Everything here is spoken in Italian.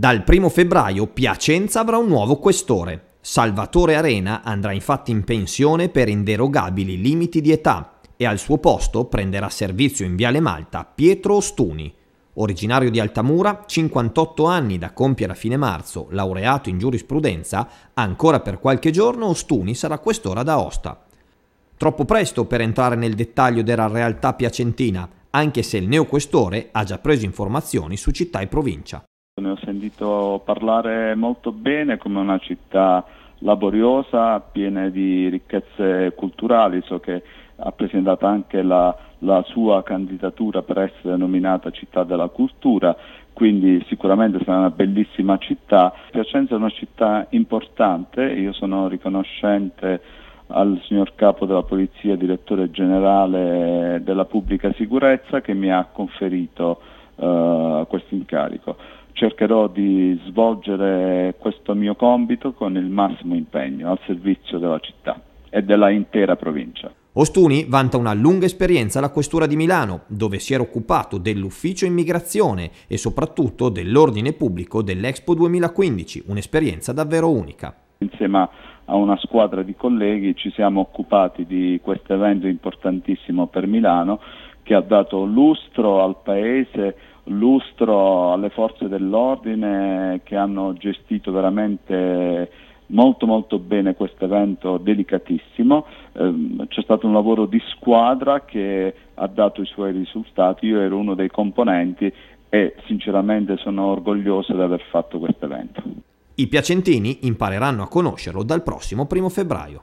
Dal 1 febbraio Piacenza avrà un nuovo questore. Salvatore Arena andrà infatti in pensione per inderogabili limiti di età e al suo posto prenderà servizio in Viale Malta Pietro Ostuni, originario di Altamura, 58 anni da compiere a fine marzo, laureato in giurisprudenza, ancora per qualche giorno Ostuni sarà quest'ora da Osta. Troppo presto per entrare nel dettaglio della realtà piacentina, anche se il neoquestore ha già preso informazioni su città e provincia ne ho sentito parlare molto bene come una città laboriosa, piena di ricchezze culturali, so che ha presentato anche la, la sua candidatura per essere nominata città della cultura, quindi sicuramente sarà una bellissima città. Piacenza è una città importante, io sono riconoscente al signor capo della Polizia, direttore generale della pubblica sicurezza, che mi ha conferito uh, questo incarico cercherò di svolgere questo mio compito con il massimo impegno al servizio della città e della intera provincia. Ostuni vanta una lunga esperienza alla Questura di Milano, dove si era occupato dell'ufficio immigrazione e soprattutto dell'ordine pubblico dell'Expo 2015, un'esperienza davvero unica. Insieme a una squadra di colleghi ci siamo occupati di questo evento importantissimo per Milano che ha dato lustro al Paese, lustro alle forze dell'ordine che hanno gestito veramente molto molto bene questo evento delicatissimo, ehm, c'è stato un lavoro di squadra che ha dato i suoi risultati, io ero uno dei componenti e sinceramente sono orgoglioso di aver fatto questo evento. I piacentini impareranno a conoscerlo dal prossimo primo febbraio.